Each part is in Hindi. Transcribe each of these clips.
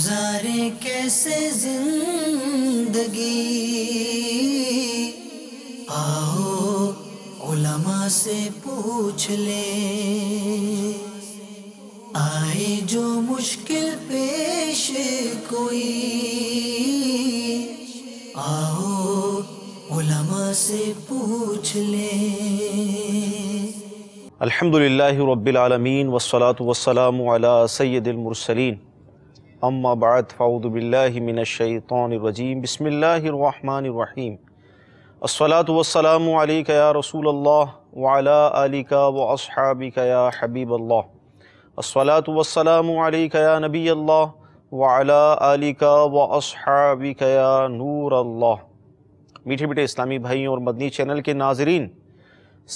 गुजारे कैसे जिंदगी आओ उलमा से पूछ ले आए जो मुश्किल पेश कोई आओ उलमा से पूछ ले अल्हम्दुलिल्लाहि रब्बिल आलमीन वस्सलातु वस्सलामु अला सय्यदिल मुरसलीन अम्मा बाद फ़ाउदबिल्लिमिनशैतरजीम बसमीम अस्सलातु वसलाम या रसूल अल्लाह वाला अलिका व असहाबिका या हबीब अल्लाह अस्सलातु वसलाम या नबी अल्लाह वाला अलिका व असहाबिका या नूर अल्लाह मीठे मीठे इस्लामी भाइयों और मदनी चैनल के नाजरीन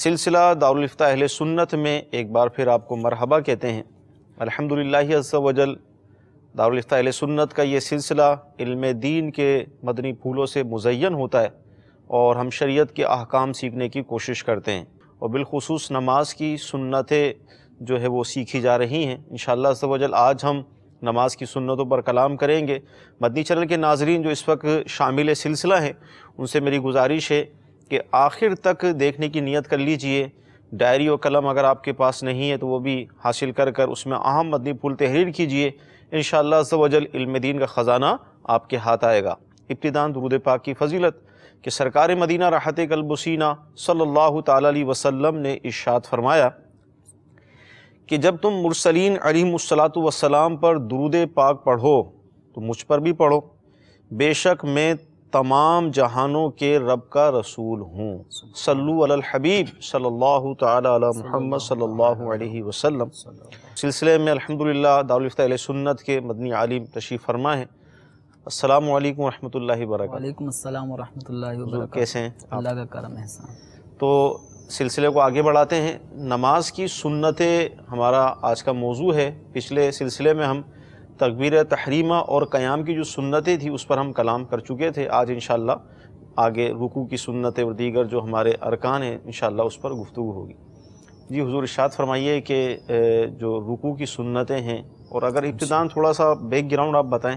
सिलसिला दारुलफ्ता अहल सुन्नत में एक बार फिर आपको मरहबा कहते हैं अल्हम्दुलिल्लाह अज़्ज़ा वजल दारुल सुन्नत का ये सिलसिला इल्म दीन के मदनी फूलों से मुजैन होता है और हम शरीयत के अहकाम सीखने की कोशिश करते हैं और बिलखसूस नमाज की सुन्नतें जो है वो सीखी जा रही हैं इन शवजल आज हम नमाज की सुन्नतों पर कलाम करेंगे मदनी चैनल के नाजरीन जो इस वक्त शामिल सिलसिला हैं उनसे मेरी गुजारिश है कि आखिर तक देखने की नीयत कर लीजिए डायरी और कलम अगर आपके पास नहीं है तो वो भी हासिल कर कर उसमें अहम मदनी फूल तहरीर कीजिए इन शजल इल्म दीन का ख़जाना आपके हाथ आएगा इब्तदान दरूद पाक की फजीलत कि सरकार मदीना राहत कलबसीना सल्ला अलैहि ने इशाद फरमाया कि जब तुम मुरसलिन अलीसलात वसलाम पर दरूद पाक पढ़ो तो मुझ पर भी पढ़ो बेशक मैं तमाम जहानों के रब का रसूल हूँ सल्लू अल हबीब सल्लल्लाहु ताला अला मोहम्मद सल्लल्लाहु अलैहि वसल्लम सिलसिले में अल्हम्दुलिल्लाह दारुल सुन्नत के मदनी आलिम तशरीफ़ फरमा है अस्सलाम वालेकुम रहमतुल्लाहि वालेकुम अस्सलाम रहमतुल्लाहि वबरकातुहू कैसे हैं अल्लाह का करम एहसान तो सिलसिले को आगे बढ़ाते हैं नमाज की सुन्नतें हमारा आज का मौजू है पिछले सिलसिले में हम तकबीर तहरीमा और क़याम की जो सुन्नतें थी उस पर हम कलाम कर चुके थे आज इन आगे रुकू की सुन्नतें और दीगर जो हमारे अरकान हैं इन उस पर गुफ्तु होगी जी हजूर इशात फरमाइए कि जो रुकू की सुन्नतें हैं और अगर इब्तदान थोड़ा सा बैकग्राउंड आप बताएं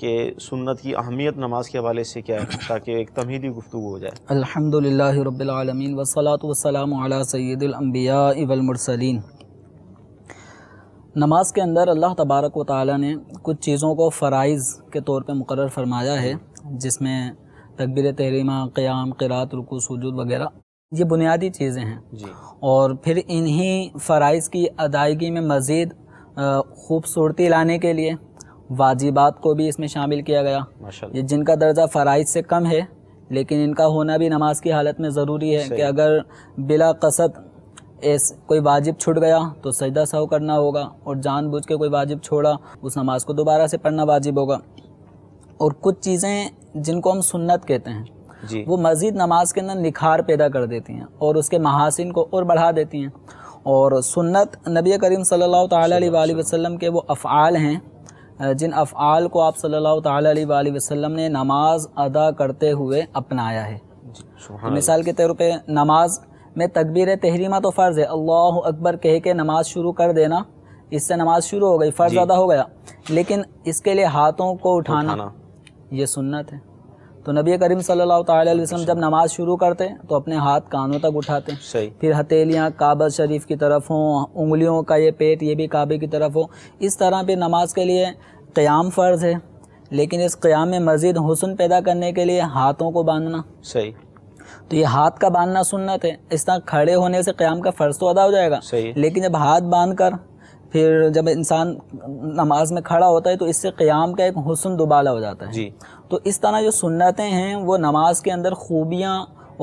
कि सुन्नत की अहमियत नमाज के हवाले से क्या है ताकि एक तमहीदी गुफ्तु हो जाए अलहमदिल्ला वसलात वसलम सैदुलम्बिया इवलमरसलिन नमाज के अंदर अल्लाह तबारक व ताली ने कुछ चीज़ों को फ़राइज़ के तौर पर मुकर फरमाया है जिसमें तकबीर तहरीमा क़्याम क़रात रुकू सजूद वगैरह ये बुनियादी चीज़ें हैं जी। और फिर इन्हीं फ़राइज़ की अदायगी में मज़ीद खूबसूरती लाने के लिए वाजिबात को भी इसमें शामिल किया गया ये जिनका दर्जा फ़राइज़ से कम है लेकिन इनका होना भी नमाज की हालत में ज़रूरी है कि अगर बिला कसद एस कोई वाजिब छूट गया तो सजदा सहु करना होगा और जानबूझ के कोई वाजिब छोड़ा उस नमाज को दोबारा से पढ़ना वाजिब होगा और कुछ चीज़ें जिनको हम सुन्नत कहते हैं जी। वो मज़ीद नमाज के अंदर निखार पैदा कर देती हैं और उसके महासिन को और बढ़ा देती हैं और सुन्नत नबी करीम सल्लल्लाहु अलैहि वसल्लम के वो अफ़ाल हैं जिन अफ़ाल को आप सल्लल्लाहु अलैहि वसल्लम ने नमाज अदा करते हुए अपनाया है मिसाल के तौर पर नमाज में तकबीर तहरीमा तो फ़र्ज़ है अल्लाह अकबर कह के नमाज़ शुरू कर देना इससे नमाज़ शुरू हो गई फ़र्ज़ अदा हो गया लेकिन इसके लिए हाथों को उठाना, उठाना। ये सुन्नत है तो नबी करीम सल्लल्लाहु अलैहि वसल्लम जब नमाज़ शुरू करते तो अपने हाथ कानों तक उठाते फिर हथेलियाँ काबा शरीफ की तरफ हों उंगलियों का ये पेट ये भी काबे की तरफ हो इस तरह फिर नमाज के लिए क़्याम फ़र्ज़ है लेकिन इस क़्याम में मज़ीद हुसन पैदा करने के लिए हाथों को बांधना सही तो ये हाथ का बांधना सुन्नत है इस तरह खड़े होने से क़्याम का फ़र्ज़ तो अदा हो जाएगा लेकिन जब हाथ बांध कर फिर जब इंसान नमाज में खड़ा होता है तो इससे क़्याम का एक हुसन दुबाला हो जाता है जी। तो इस तरह जो सुन्नतें हैं वो नमाज के अंदर खूबियाँ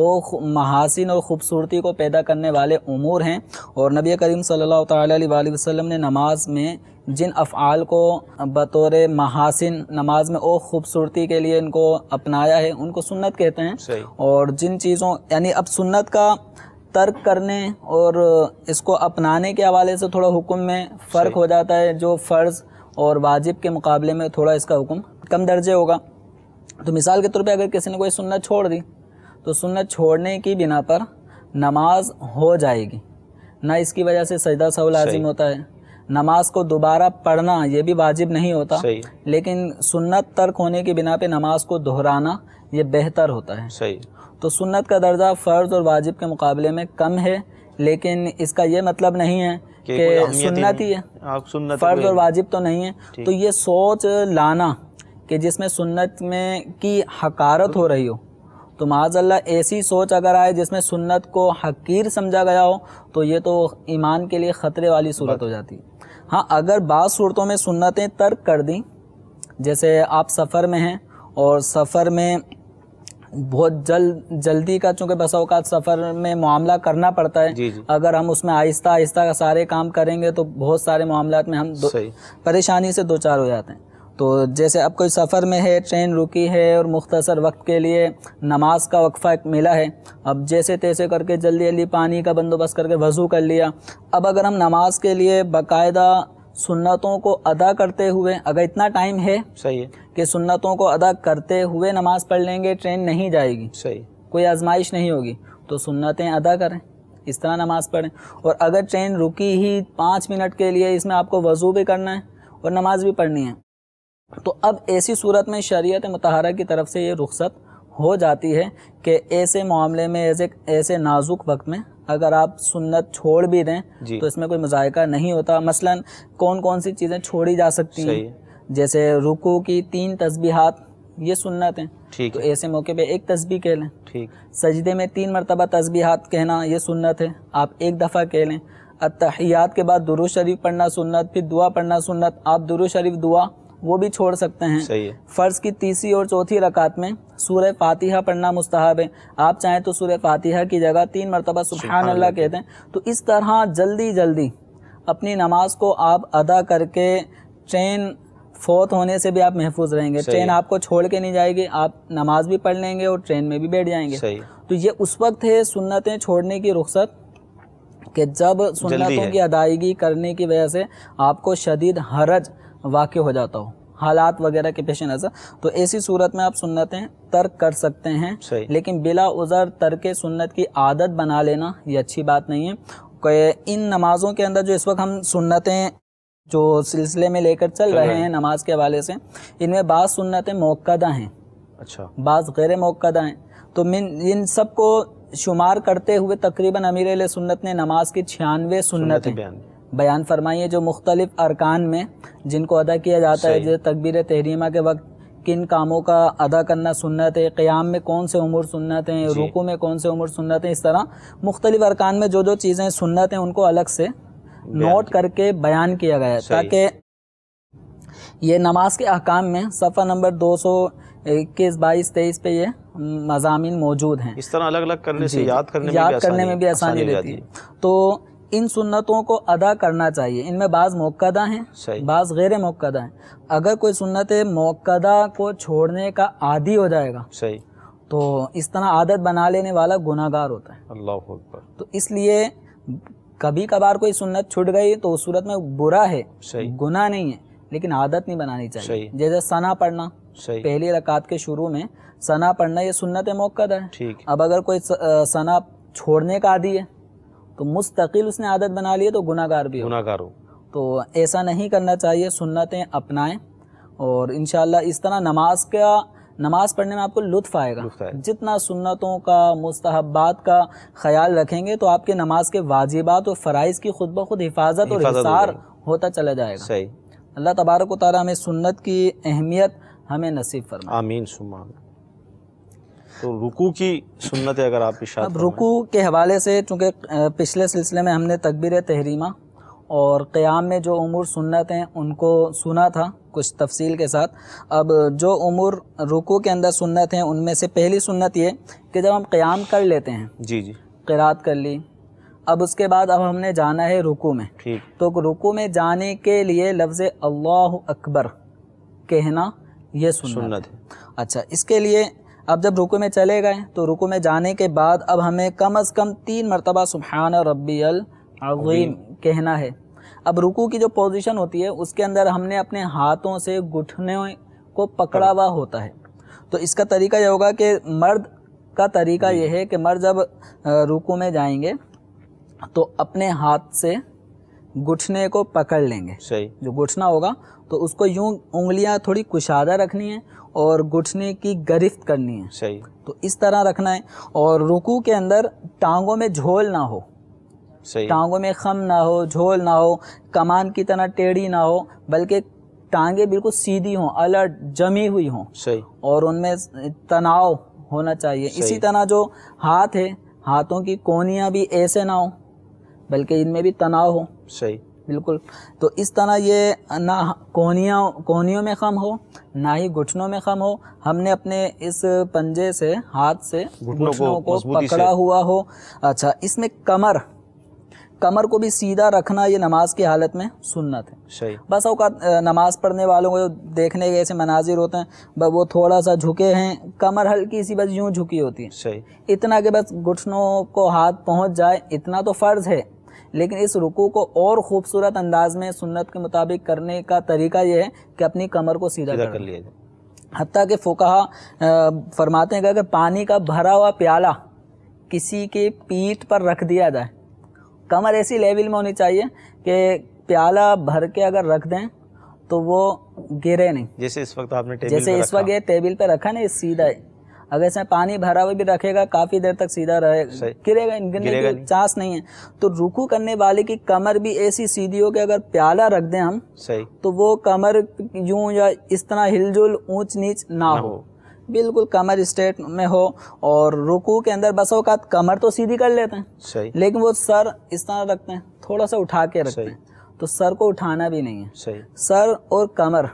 और महासिन और ख़ूबसूरती को पैदा करने वाले उमूर हैं और नबी करीम सल्लल्लाहु अलैहि वसल्लम ने नमाज में जिन अफ़ाल को बतौर महासिन नमाज में और ख़ूबसूरती के लिए इनको अपनाया है उनको सुन्नत कहते हैं और जिन चीज़ों यानी अब सुन्नत का तर्क करने और इसको अपनाने के हवाले से थोड़ा हुक्म में फ़र्क हो जाता है जो फ़र्ज़ और वाजिब के मुकाबले में थोड़ा इसका हुक्म कम दर्जे होगा तो मिसाल के तौर पे अगर किसी ने कोई सुन्नत छोड़ दी तो सुन्नत छोड़ने की बिना पर नमाज हो जाएगी ना इसकी वजह से सजदा सऊल लाजिम होता है नमाज को दोबारा पढ़ना ये भी वाजिब नहीं होता लेकिन सुन्नत तर्क होने के बिना पे नमाज को दोहराना ये बेहतर होता है सही तो सुन्नत का दर्जा फ़र्ज और वाजिब के मुकाबले में कम है लेकिन इसका ये मतलब नहीं है कि सुन्नत ही है सुन्नत फ़र्ज और वाजिब तो नहीं है तो ये सोच लाना कि जिसमें सुन्नत में की हकारत हो रही हो तो माजल्ला ऐसी सोच अगर आए जिसमें सुन्नत को हकीर समझा गया हो तो ये तो ईमान के लिए ख़तरे वाली सूरत हो जाती है हाँ अगर बाद सूरतों में सुन्नतें तर्क कर दी जैसे आप सफ़र में हैं और सफ़र में बहुत जल्द जल्दी का चूँकि बस अवकात सफ़र में मामला करना पड़ता है जी जी। अगर हम उसमें आहिस्ता आहिस्ता सारे काम करेंगे तो बहुत सारे मामला में हम परेशानी से दो चार हो जाते हैं तो जैसे अब कोई सफ़र में है ट्रेन रुकी है और मुख्तसर वक्त के लिए नमाज का वक्फ़ा मिला है अब जैसे तैसे करके जल्दी जल्दी पानी का बंदोबस्त करके वज़ू कर लिया अब अगर हम नमाज के लिए बाकायदा सुन्नतों को अदा करते हुए अगर इतना टाइम है सही है कि सुन्नतों को अदा करते हुए नमाज़ पढ़ लेंगे ट्रेन नहीं जाएगी सही कोई आजमाइश नहीं होगी तो सुन्नतें अदा करें इस तरह नमाज़ पढ़ें और अगर ट्रेन रुकी ही पाँच मिनट के लिए इसमें आपको वज़ू भी करना है और नमाज़ भी पढ़नी है तो अब ऐसी सूरत में शरीयत मतहरा की तरफ से ये रुख्सत हो जाती है कि ऐसे मामले में ऐसे ऐसे नाजुक वक्त में अगर आप सुन्नत छोड़ भी दें तो इसमें कोई मजायका नहीं होता मसलन कौन कौन सी चीज़ें छोड़ी जा सकती हैं जैसे रुकू की तीन तस्बीहात ये सुन्नत हैं ठीक तो ऐसे मौके पे एक तस्बी कह लें ठीक सजदे में तीन मरतबा तस्बीहात कहना ये सुन्नत है आप एक दफ़ा कह लें अतहियात के बाद दुरू शरीफ पढ़ना सुन्नत फिर दुआ पढ़ना सुन्नत आप दुरू शरीफ दुआ वो भी छोड़ सकते हैं सही है। फ़र्ज़ की तीसरी और चौथी रकात में सूर्य फातिहा पढ़ना मुस्तहब है आप चाहें तो सूर्य फातिहा की जगह तीन मरतबा सुबहान अल्लाह कहते हैं तो इस तरह जल्दी जल्दी अपनी नमाज को आप अदा करके ट्रेन फोत होने से भी आप महफूज रहेंगे ट्रेन आपको छोड़ के नहीं जाएगी आप नमाज भी पढ़ लेंगे और ट्रेन में भी बैठ जाएंगे तो ये उस वक्त है सुन्नतें छोड़ने की रुख्सत कि जब सुन्नतों की अदायगी करने की वजह से आपको शदीद हरज वाक़ हो जाता हो हालात वगैरह के पेश नज़र तो ऐसी सूरत में आप सुन्नतें तर्क कर सकते हैं लेकिन बिला उजर तर्क सुन्नत की आदत बना लेना ये अच्छी बात नहीं है इन नमाज़ों के अंदर जो इस वक्त हम सुन्नतें जो सिलसिले में लेकर चल रहे हैं नमाज के हवाले से इनमें बाज़ सुन्नतें मौकदा हैं अच्छा बाज़ गैर मौकदा हैं तो मिन इन सब को शुमार करते हुए तकरीबन अमीर सुन्नत ने नमाज की छियानवे सुन्नतें सुन्नत बयान फरमाइए जो मुख्तलिफ अरकान में जिनको अदा किया जाता है जैसे तकबीर तहरीमा के वक्त किन कामों का अदा करना सुन्नत है क़्याम में कौन से उमूर सुन्नत हैं रुकू में कौन से उमूर सुन्नत हैं इस तरह मुख्तलिफ अरकान में जो जो चीज़ें सुन्नत हैं उनको अलग से नोट करके बयान किया गया है ताकि ये नमाज के अहकाम में सफ़ा नंबर दो सौ इक्कीस बाईस तेईस पे ये मजामी मौजूद हैं इस तरह अलग अलग करने से याद करने याद करने में भी आसानी रहती है तो इन सुन्नतों को अदा करना चाहिए इनमें बाज़ मौक़दा हैं बाज़ गैर मौक़दा हैं अगर कोई सुन्नत मौक़दा को छोड़ने का आदि हो जाएगा सही तो इस तरह आदत बना लेने वाला गुनागार होता है अल्लाह तो इसलिए कभी कभार कोई सुन्नत छुट गई तो उस सूरत में बुरा है गुना नहीं है लेकिन आदत नहीं बनानी चाहिए जैसे सना पढ़ना पहली रकात के शुरू में सना पढ़ना ये सुन्नत मौक़दा है अब अगर कोई सना छोड़ने का आदि है तो मुस्तकिल उसने आदत बना ली है तो गुनागार भी गुनागार हो तो ऐसा नहीं करना चाहिए सुन्नतें अपनाएं और इन इस तरह नमाज का नमाज पढ़ने में आपको लुत्फ आएगा जितना सुन्नतों का मुस्तहबात का ख्याल रखेंगे तो आपके नमाज के वाजिबात और फ़राइज़ की खुद ब खुद हिफाजत और हिसार होता चला जाएगा सही अल्लाह तबारक ताली हमें सुन्नत की अहमियत हमें नसीब फरमा आमीन सुमान तो रुकू की सुन्नत अगर आप इशारा अब रुकू के हवाले से चूँकि पिछले सिलसिले में हमने तकबीर तहरीमा और क़याम में जो उमूर सुन्नत हैं उनको सुना था कुछ तफसील के साथ अब जो उमूर रुकू के अंदर सुन्नत हैं उनमें से पहली सुन्नत ये कि जब हम क़याम कर लेते हैं जी जी क़रात कर ली अब उसके बाद अब हमने जाना है रुकू में ठीक तो रुकू में जाने के लिए लफ्ज़ अल्लाह अकबर कहना ये सुन्नत, सुन्नत है अच्छा इसके लिए अब जब रुकू में चले गए तो रुकू में जाने के बाद अब हमें कम अज़ कम तीन मरतबा सुबहान अल अजीम कहना है अब रुकू की जो पोजिशन होती है उसके अंदर हमने अपने हाथों से घुटने को पकड़ा हुआ होता है तो इसका तरीका यह होगा कि मर्द का तरीका यह है कि मर्द जब रुकू में जाएंगे तो अपने हाथ से घुटने को पकड़ लेंगे सही जो घुटना होगा तो उसको यूं उंगलियां थोड़ी कुशादा रखनी है और घुटने की गरिफ्त करनी है सही तो इस तरह रखना है और रुकू के अंदर टांगों में झोल ना हो सही टांगों में खम ना हो झोल ना हो कमान की तरह टेढ़ी ना हो बल्कि टांगे बिल्कुल सीधी हों अलर्ट जमी हुई हों सही और उनमें तनाव होना चाहिए इसी तरह जो हाथ है हाथों की कोनियाँ भी ऐसे ना हो बल्कि इनमें भी तनाव हो सही बिल्कुल तो इस तरह ये ना कोहनिया कोनियों में खम हो ना ही घुटनों में खम हो हमने अपने इस पंजे से हाथ से घुटनों को, को पकड़ा हुआ हो अच्छा इसमें कमर कमर को भी सीधा रखना ये नमाज की हालत में सुन्नत है सही बस अवकात नमाज पढ़ने वालों को देखने के ऐसे मनाजिर होते हैं वो थोड़ा सा झुके हैं कमर हल्की सी बस यूँ झुकी होती है सही इतना के बस घुटनों को हाथ पहुंच जाए इतना तो फ़र्ज़ है लेकिन इस रुकू को और ख़ूबसूरत अंदाज में सुन्नत के मुताबिक करने का तरीका यह है कि अपनी कमर को सीधा, सीधा कर, कर लिया जाए हती के फोकहा फरमाते हैं कि अगर पानी का भरा हुआ प्याला किसी के पीठ पर रख दिया जाए कमर ऐसी लेवल में होनी चाहिए कि प्याला भर के अगर रख दें तो वो गिरे नहीं जैसे इस वक्त आपने टेबल जैसे इस वक्त ये टेबल पर रखा ना सीधा अगर इसमें पानी भरा हुआ भी रखेगा काफ़ी देर तक सीधा रहेगा गिरेगा गिरने की चांस नहीं है तो रुकू करने वाले की कमर भी ऐसी सीधी हो कि अगर प्याला रख दें हम सही तो वो कमर यूं या इस तरह हिलजुल ऊंच नीच ना, ना हो बिल्कुल कमर स्टेट में हो और रुकू के अंदर बस औकात कमर तो सीधी कर लेते हैं सही लेकिन वो सर इस तरह रखते हैं थोड़ा सा उठा के रखते हैं तो सर को उठाना भी नहीं है सही सर और कमर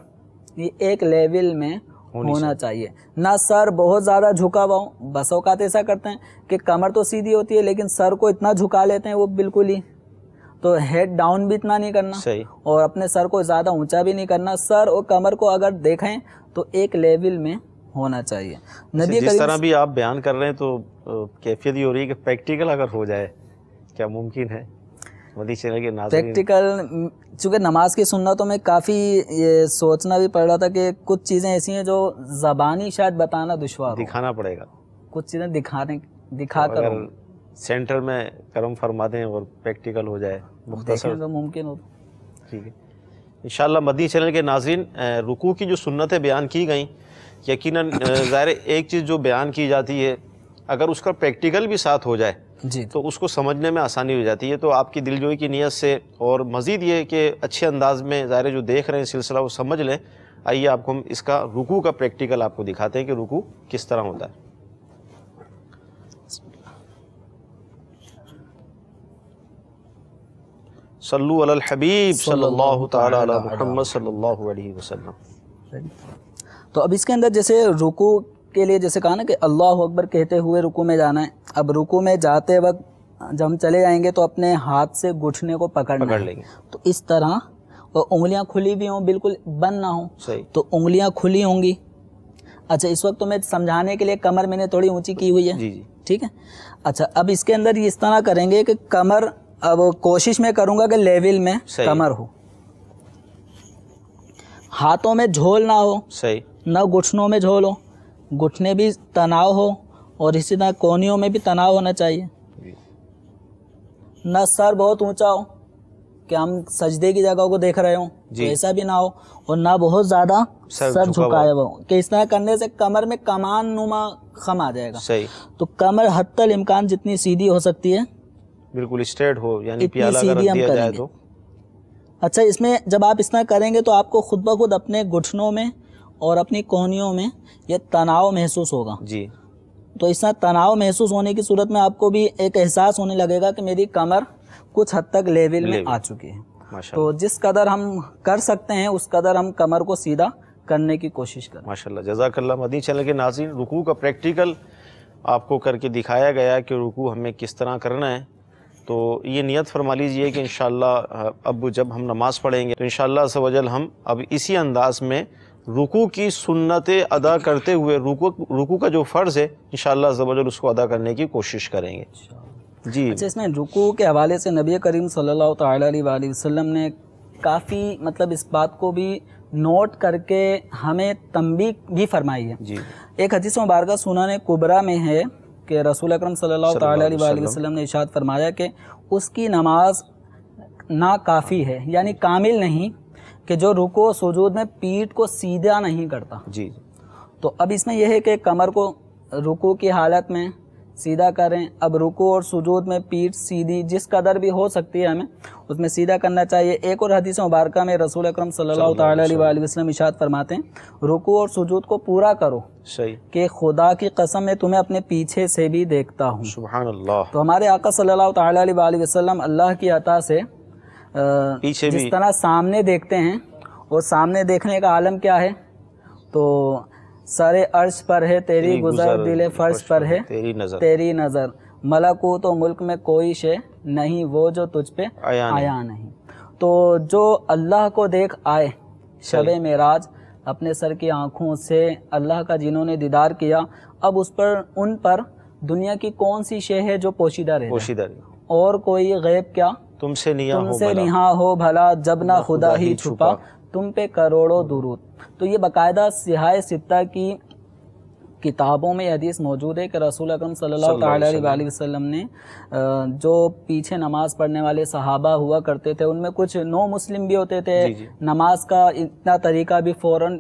ये एक लेवल में होना चाहिए ना सर बहुत ज़्यादा झुका हुआ बस अवकात तो ऐसा करते हैं कि कमर तो सीधी होती है लेकिन सर को इतना झुका लेते हैं वो बिल्कुल ही तो हेड डाउन भी इतना नहीं करना सही और अपने सर को ज़्यादा ऊंचा भी नहीं करना सर और कमर को अगर देखें तो एक लेवल में होना चाहिए अच्छा, नदी जिस तरह भी आप बयान कर रहे हैं तो कैफियत ये हो रही है कि प्रैक्टिकल अगर हो जाए क्या मुमकिन है प्रैक्टिकल चूँकि नमाज की सुनना तो मैं काफ़ी सोचना भी पड़ रहा था कि कुछ चीज़ें ऐसी हैं जो ज़बानी शायद बताना दुशवार दिखाना पड़ेगा कुछ चीज़ें दिखाने दिखा तो कर सेंटर में करम फरमा दें और प्रैक्टिकल हो जाए मुख्तर तो मुमकिन हो ठीक है इन मदी चैनल के नाजरन रुकू की जो सुन्नतें बयान की गई यकीन ज़ाहिर एक चीज़ जो बयान की जाती है अगर उसका प्रैक्टिकल भी साथ हो जाए जी तो उसको समझने में आसानी हो जाती है तो आपकी दिलजोई की नीयत से और मज़ीद ये कि अच्छे अंदाज में ज़ाहिर जो देख रहे हैं सिलसिला वो समझ लें आइए आपको हम इसका रुकू का प्रैक्टिकल आपको दिखाते हैं कि रुकू किस तरह होता है सल्लु अल हबीब सल्लल्लाहु ताला अला मुहम्मद सल्लल्लाहु अलैहि वसल्लम तो अब इसके अंदर जैसे रुकू के लिए जैसे कहा ना कि अल्लाह अकबर कहते हुए रुकू में जाना है अब रुकू में जाते वक्त जब हम चले जाएंगे तो अपने हाथ से घुटने को पकड़ पकड़ लेंगे तो इस तरह और उंगलियां खुली भी हों बिल्कुल बंद ना हो तो उंगलियां खुली होंगी अच्छा इस वक्त तो मैं समझाने के लिए कमर मैंने थोड़ी ऊंची की हुई है जी जी ठीक है अच्छा अब इसके अंदर इस तरह करेंगे कि कमर अब कोशिश मैं करूंगा कि लेवल में कमर हो हाथों में झोल ना हो सही ना घुटनों में झोल हो घुटने भी तनाव हो और इसी तरह कोनियों में भी तनाव होना चाहिए न सर बहुत ऊंचा हो कि हम सजदे की जगह को देख रहे हो तो ऐसा भी ना हो और ना बहुत ज्यादा सर झुकाए हो कि इस तरह करने से कमर में कमान नुमा खम आ जाएगा सही तो कमर हत्तल इमकान जितनी सीधी हो सकती है बिल्कुल स्ट्रेट हो यानी प्याला सीधी हम करेंगे तो। अच्छा इसमें जब आप इस तरह करेंगे तो आपको खुद ब खुद अपने घुटनों में और अपनी कोहनियों में यह तनाव महसूस होगा जी तो इस तनाव महसूस होने की सूरत में आपको भी एक एहसास होने लगेगा कि मेरी कमर कुछ हद तक लेवल में आ चुकी है तो जिस कदर हम कर सकते हैं उस कदर हम कमर को सीधा करने की कोशिश करें माशाल्लाह जजाकल्ला मदी चैनल के नाजिन रुकू का प्रैक्टिकल आपको करके दिखाया गया कि रुकू हमें किस तरह करना है तो ये नियत फरमा लीजिए कि इन अब जब हम नमाज़ पढ़ेंगे तो इन वजल हम अब इसी अंदाज में रुकू की सुन्नतें अदा करते हुए रुकू रुकू का जो फ़र्ज़ है इन शबल उसको अदा करने की कोशिश करेंगे जी अच्छा इसमें रुकू के हवाले से नबी करीम सल्लल्लाहु अलैहि वसल्लम ने काफ़ी मतलब इस बात को भी नोट करके हमें तंबी भी फरमाई है जी एक हदीस मुबारक ने कुबरा में है कि रसूल अकरम सल्लल्लाहु ने इशाद फरमाया कि उसकी नमाज नाकाफ़ी है यानी कामिल नहीं कि जो रुको सुजूद में पीठ को सीधा नहीं करता जी तो अब इसमें यह है कि कमर को रुको की हालत में सीधा करें अब रुको और सुजूद में पीठ सीधी जिस कदर भी हो सकती है हमें उसमें सीधा करना चाहिए एक और हदीस मुबारक में रसूल अकरम सल्लल्लाहु अलैहि वसल्लम इशाद फरमाते हैं रुको और सुजूद को पूरा करो सही कि खुदा की कसम मैं तुम्हें अपने पीछे से भी देखता हूँ तो हमारे आका सल्लल्लाहु अलैहि वसल्लम अल्लाह की अता से पीछे जिस तरह सामने देखते हैं और सामने देखने का आलम क्या है तो सारे अर्श पर है तेरी, गुजर दिले फर्श पर है तेरी नजर तेरी नजर मलको तो मुल्क में कोई शे नहीं वो जो तुझ पे आया, आया नहीं।, नहीं तो जो अल्लाह को देख आए शब मेराज अपने सर की आंखों से अल्लाह का जिन्होंने दीदार किया अब उस पर उन पर दुनिया की कौन सी शे है जो पोशीदा रहे पोशीदा रहे और कोई गैब क्या तुमसे निहा तुम हो निहा हो भला जब ना खुदा ही छुपा तुम पे करोड़ों दुरूद तो ये बाकायदा सिहाय सित्ता की किताबों में हदीस मौजूद है कि रसूल अकरम सल्लल्लाहु अलैहि वसल्लम ने जो पीछे नमाज़ पढ़ने वाले सहाबा हुआ करते थे उनमें कुछ नो मुस्लिम भी होते थे नमाज का इतना तरीका भी फ़ौरन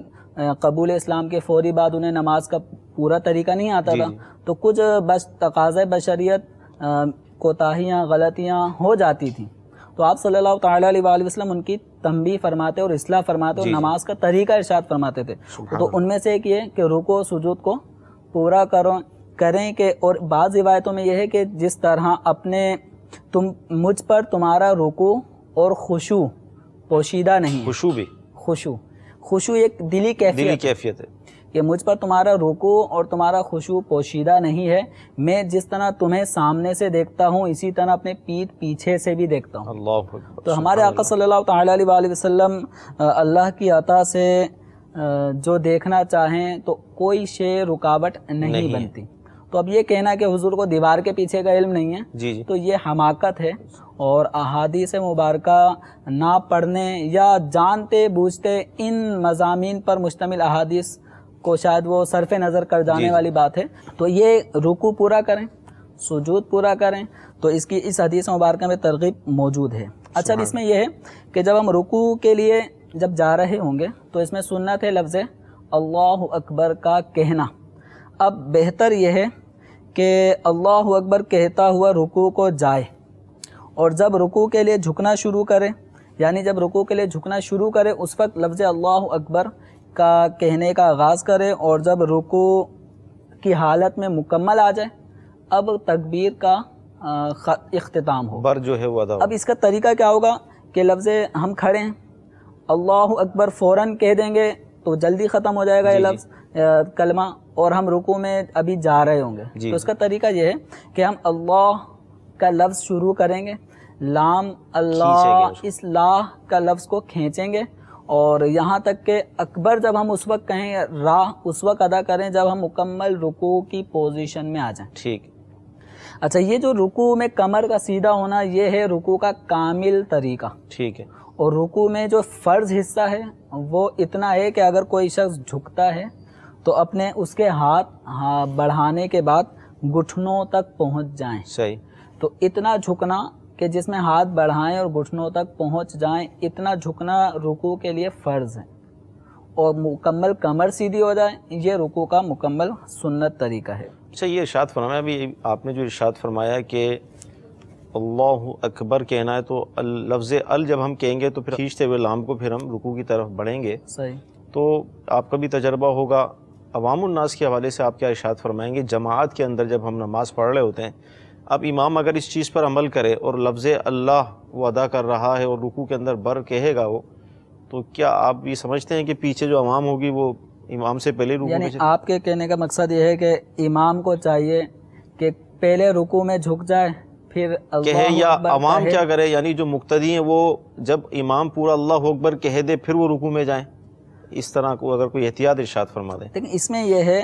कबूल इस्लाम के फौरी बाद उन्हें नमाज का पूरा तरीका नहीं आता था तो कुछ बस तकाज़ बशरीत कोताहियाँ गलतियाँ हो जाती थी तो आप सल्लल्लाहु अलैहि वसल्लम उनकी तंबी फरमाते और इसलाह फरमाते और नमाज का तरीका इर्शाद फरमाते थे तो उनमें से एक ये कि रुको सजूद को पूरा करो करें कि और बाद रिवायतों में यह है कि जिस तरह अपने तुम मुझ पर तुम्हारा रुको और खुशू पोशीदा नहीं खुशू भी खुशू खुशू एक दिली कैफियत दिली कैफियत है कि मुझ पर तुम्हारा रुकू और तुम्हारा खुशबू पोशीदा नहीं है मैं जिस तरह तुम्हें सामने से देखता हूँ इसी तरह अपने पीठ पीछे से भी देखता हूँ तो हमारे आका सल्ला वसम अल्लाह की अता से जो देखना चाहें तो कोई शे रुकावट नहीं, नहीं बनती तो अब ये कहना कि हुजूर को दीवार के पीछे का इल्म नहीं है जी जी। तो ये हमाकत है और अहादी से मुबारक ना पढ़ने या जानते बूझते इन मजामी पर मुश्तमिल अहादीस को शायद वो सरफ नज़र कर जाने वाली बात है तो ये रुकू पूरा करें सुजूद पूरा करें तो इसकी इस हदीस मुबारक में तरगीब मौजूद है अच्छा इसमें यह है कि जब हम रुकू के लिए जब जा रहे होंगे तो इसमें सुनना थे लफ्ज़ अल्लाह अकबर का कहना अब बेहतर यह है कि अल्लाह अकबर कहता हुआ रुकू को जाए और जब रुकू के लिए झुकना शुरू करें यानी जब रुकू के लिए झुकना शुरू करें उस वक्त लफ्ज़ अल्लाह अकबर का कहने का आगाज़ करें और जब रुकू की हालत में मुकम्मल आ जाए अब तकबीर का अख्ताम हो बर जो है वो अदा अब इसका तरीका क्या होगा कि लफ्ज़ हम खड़े हैं अल्लाह अकबर फ़ौर कह देंगे तो जल्दी ख़त्म हो जाएगा ये लफ्ज़ कलमा और हम रुकू में अभी जा रहे होंगे तो उसका तरीका ये है कि हम अल्लाह का लफ्ज़ शुरू करेंगे लाम अल्लाह इस ला का लफ्ज़ को खींचेंगे और यहाँ तक के अकबर जब हम उस वक्त कहें राह उस वक्त अदा करें जब हम मुकम्मल रुको की पोजीशन में आ जाएं ठीक अच्छा ये जो रुकू में कमर का सीधा होना ये है रुकू का कामिल तरीका ठीक है और रुकू में जो फ़र्ज हिस्सा है वो इतना है कि अगर कोई शख्स झुकता है तो अपने उसके हाथ हाँ बढ़ाने के बाद घुटनों तक पहुंच जाए सही तो इतना झुकना कि जिसमें हाथ बढ़ाएं और घुटनों तक पहुंच जाएं इतना झुकना रुकू के लिए फ़र्ज़ है और मुकम्मल कमर सीधी हो जाए ये रुकू का मुकम्मल सुन्नत तरीका है अच्छा ये इर्शाद फरमाया अभी आपने जो इर्शाद फरमाया कि अल्लाह अकबर कहना है तो लफ्ज़ अल जब हम कहेंगे तो फिर खींचते हुए लाम को फिर हम रुकू की तरफ बढ़ेंगे सही तो आपका भी तजर्बा होगा अवामनास के हवाले से आप क्या इर्शाद फरमाएंगे जमात के अंदर जब हम नमाज़ पढ़ रहे होते हैं अब इमाम अगर इस चीज़ पर अमल करे और लफ्ज़ अल्लाह वो अदा कर रहा है और रुकू के अंदर बर कहेगा वो तो क्या आप ये समझते हैं कि पीछे जो अवाम होगी वो इमाम से पहले रुकू यानी आपके कहने का मकसद ये है कि इमाम को चाहिए कि पहले रुकू में झुक जाए फिर कहे या अवाम क्या करे यानी जो मुक्तदी हैं वो जब इमाम पूरा अल्लाह अकबर कह दे फिर वो रुकू में जाएँ इस तरह को अगर कोई एहतियात इर्शाद फरमा दे लेकिन इसमें यह है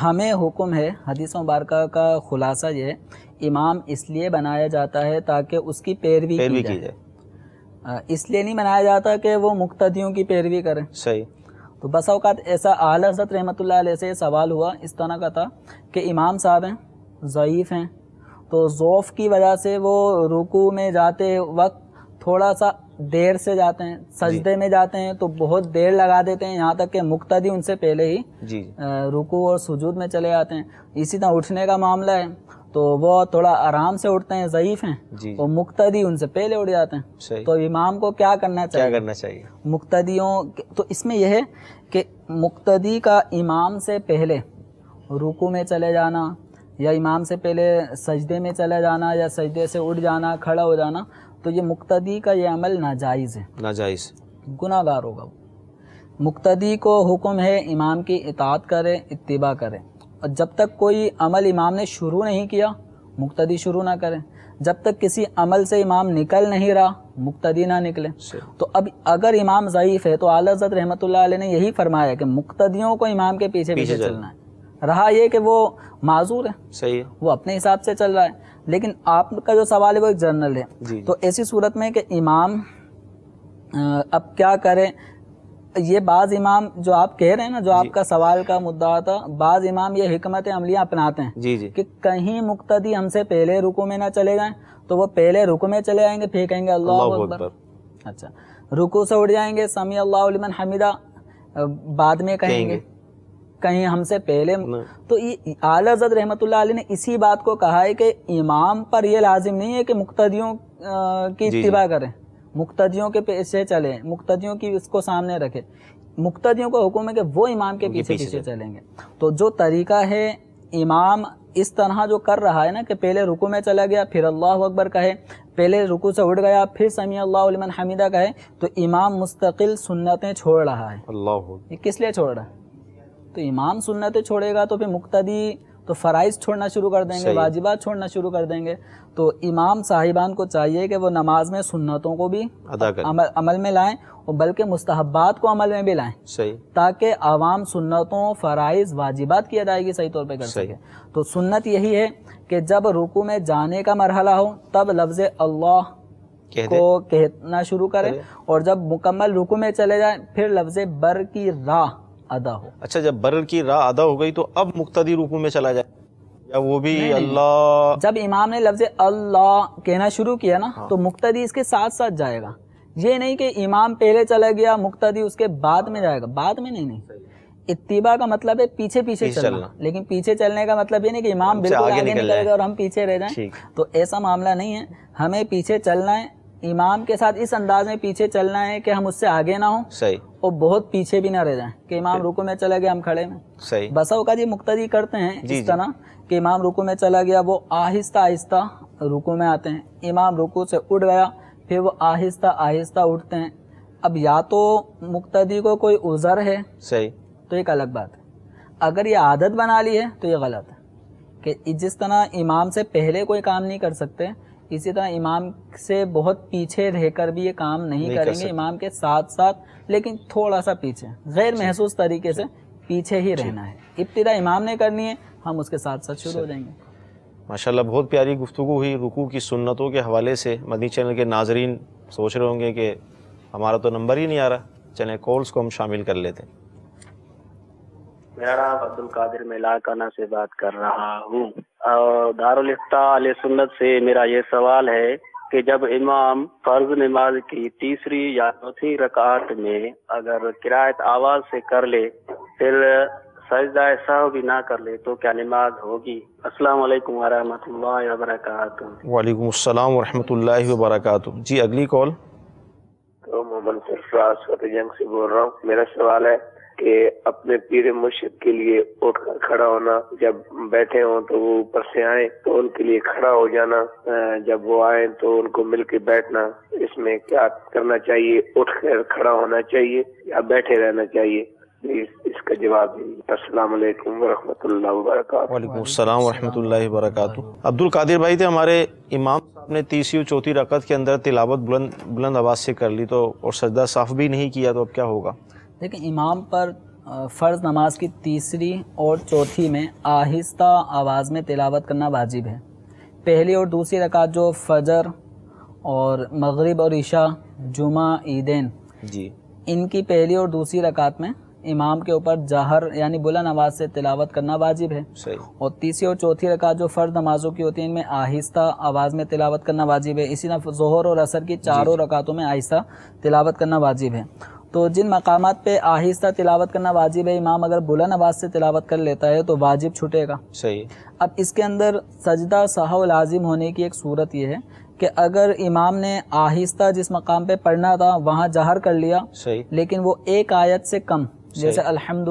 हमें हुक्म है हदीस मुबारक का खुलासा यह है इमाम इसलिए बनाया जाता है ताकि उसकी पैरवी पैरवी की जाए इसलिए नहीं बनाया जाता कि वो मुख्तियों की पैरवी करें सही तो बस अवकात ऐसा आला हजरत रहमत से सवाल हुआ इस तरह का था कि इमाम साहब हैं ज़यीफ़ हैं तो ज़ोफ़ की वजह से वो रुकू में जाते वक्त थोड़ा सा देर से जाते हैं सजदे में जाते हैं तो बहुत देर लगा देते हैं यहाँ तक कि मुक्तदी उनसे पहले ही रुकू और सुजूद में चले जाते हैं इसी तरह उठने का मामला है तो वो थोड़ा आराम से उठते हैं ज़यीफ़ हैं और मुक्तदी उनसे पहले उठ जाते हैं तो इमाम को क्या करना चाहिए क्या करना चाहिए मुक्तदियों तो इसमें यह है कि मुक्तदी का इमाम से पहले रुकू में चले जाना या इमाम से पहले सजदे में चले जाना या सजदे से उठ जाना खड़ा हो जाना तो ये मुक्तदी का ये अमल नाजायज़ है नाजायज़ गुनागार होगा वो मुक्तदी को हुक्म है इमाम की इतात करें इतबा करें और जब तक कोई अमल इमाम ने शुरू नहीं किया मुक्तदी शुरू ना करें जब तक किसी अमल से इमाम निकल नहीं रहा मुक्तदी ना निकले तो अब अगर इमाम ज़यीफ़ है तो आलजत रहमत ने यही फरमाया कि मुक्तदियों को इमाम के पीछे पीछे, पीछे चलना है रहा यह कि वो माजूर है सही है वो अपने हिसाब से चल रहा है लेकिन आपका जो सवाल है वो एक जर्नल है तो ऐसी सूरत में कि इमाम अब क्या करें ये बाज इमाम जो आप कह रहे हैं ना जो आपका सवाल का मुद्दा था बाज इमाम ये हमत अमलियाँ अपनाते हैं जी जी कि कहीं मुक्तदी हमसे पहले रुकू में ना चले गए तो वो पहले रुकू में चले आएंगे कहेंगे अल्लाह अकबर अच्छा रुकू से उठ जाएंगे समी अल्लाह हमीदा बाद में कहेंगे कहीं हमसे पहले तो ये आला हजरत रहमतुल्लाह ने इसी बात को कहा है कि इमाम पर यह लाजिम नहीं है कि मुक्तदियों की इतबा करें मुक्तदियों के पीछे चले मुक्तदियों की इसको सामने रखे मुक्तदियों का हुक्म है कि वो इमाम के पीछे पीछे, चलेंगे तो जो तरीका है इमाम इस तरह जो कर रहा है ना कि पहले रुकू में चला गया फिर अल्लाह अकबर कहे पहले रुकू से उठ गया फिर समी अल्लाह हमीदा कहे तो इमाम मुस्तकिल सुन्नतें छोड़ रहा है अल्लाह किस लिए छोड़ रहा है तो इमाम सुन्नतें छोड़ेगा तो फिर मुक्तदी तो फ़राइज़ छोड़ना शुरू कर देंगे वाजिबात छोड़ना शुरू कर देंगे तो इमाम साहिबान को चाहिए कि वो नमाज में सुन्नतों को भी अमल, अमल में लाएं और बल्कि मुस्तहबात को अमल में भी लाएं सही ताकि आवाम सुन्नतों फ़राइज़ वाजिबात की अदायगी सही तौर पर कर सके तो सुन्नत यही है कि जब रुकू में जाने का मरहला हो तब लफ्ज़ अल्लाह को कहना शुरू करें और जब मुकम्मल रुकू में चले जाए फिर लफ्ज़ बर की राह अदा हो अच्छा जब बर की राह अदा हो गई तो अब मुख्तदी रूपों में चला जाए या वो भी अल्लाह जब इमाम ने लफ्ज अल्लाह कहना शुरू किया ना हाँ। तो मुख्तदी इसके साथ साथ जाएगा ये नहीं कि इमाम पहले चला गया मुख्तदी उसके बाद में जाएगा बाद में नहीं नहीं इत्तीबा का मतलब है पीछे पीछे, पीछे चलना।, चलना लेकिन पीछे चलने का मतलब ये नहीं कि इमाम बिल्कुल आगे, आगे निकलेगा और हम पीछे रह जाएं तो ऐसा मामला नहीं है हमें पीछे चलना है इमाम के साथ इस अंदाज में पीछे चलना है कि हम उससे आगे ना हो सही और बहुत पीछे भी ना रह जाए कि इमाम रुको में चला गया हम खड़े में सही बसाओ का जी मुख्तरी करते हैं इस तरह कि इमाम रुको में चला गया वो आहिस्ता आहिस्ता रुको में आते हैं इमाम रुको से उठ गया फिर वो आहिस्ता आहिस्ता उठते हैं अब या तो मुख्तदी को कोई उज़र है सही तो एक अलग बात है अगर ये आदत बना ली है तो ये गलत है कि जिस तरह इमाम से पहले कोई काम नहीं कर सकते इसी तरह इमाम से बहुत पीछे रहकर भी ये काम नहीं, नहीं करेंगे कर इमाम के साथ साथ लेकिन थोड़ा सा पीछे गैर महसूस तरीके से पीछे ही रहना है इब्तदा इमाम ने करनी है हम उसके साथ साथ शुरू हो जाएंगे माशाल्लाह बहुत प्यारी गुफ्तु हुई रुकू की सुन्नतों के हवाले से मदनी चैनल के नाजरीन सोच रहे होंगे कि हमारा तो नंबर ही नहीं आ रहा चलें कॉल्स को हम शामिल कर लेते हैं मेरा नाम अब्दुल कादिर मिलाकाना से बात कर रहा हूँ और दारुलफ्ता सुन्नत से मेरा ये सवाल है कि जब इमाम फर्ज नमाज की तीसरी या चौथी रकात में अगर किरायत आवाज से कर ले फिर सजदा ऐसा भी ना कर ले तो क्या नमाज होगी अस्सलाम वालेकुम वरहमतुल्लाहि व वालेकुम अस्सलाम वरहमतुल्लाहि व जी अगली कॉल तो मोहम्मद से बोल रहा हूँ मेरा सवाल है कि अपने पीर मुर्शिद के लिए उठकर खड़ा होना जब बैठे हों तो वो ऊपर से आए तो उनके लिए खड़ा हो जाना जब वो आए तो उनको मिल के बैठना इसमें क्या करना चाहिए उठ कर खड़ा होना चाहिए या बैठे रहना चाहिए प्लीज इसका जवाब दीजिए वरहमल वर्क वरहमल अब्दुल कादिर भाई थे हमारे इमाम ने तीसरी चौथी रकत के अंदर तिलावत बुलंद बुलंद आवाज़ से कर ली तो और सजदा साफ भी नहीं किया तो अब क्या होगा देखिए इमाम पर फ़र्ज़ नमाज की तीसरी और चौथी में आहिस्ता आवाज़ में तिलावत करना वाजिब है पहली और दूसरी रकात जो फजर और मगरिब और ईशा जुमा ईदेन जी इनकी पहली और दूसरी रकात में इमाम के ऊपर जहर यानी बुलंद आवाज़ से तिलावत करना वाजिब है सही। और तीसरी और चौथी रकात जो फ़र्द नमाजों की होती है इनमें आहिस्ता आवाज़ में तिलावत करना वाजिब है इसी तरह जहर और असर की चारों रकातों में आहिस्ता तिलावत करना वाजिब है तो जिन मकाम पर आहिस्ता तिलावत करना वाजिब है इमाम अगर बुलंद आवाज़ से तिलावत कर लेता है तो वाजिब छूटेगा सही अब इसके अंदर सजदा सहा लाजिम होने की एक सूरत यह है कि अगर इमाम ने आहिस्ता जिस मकाम पे पढ़ना था वहाँ जहर कर लिया सही लेकिन वो एक आयत से कम जैसे अलहमद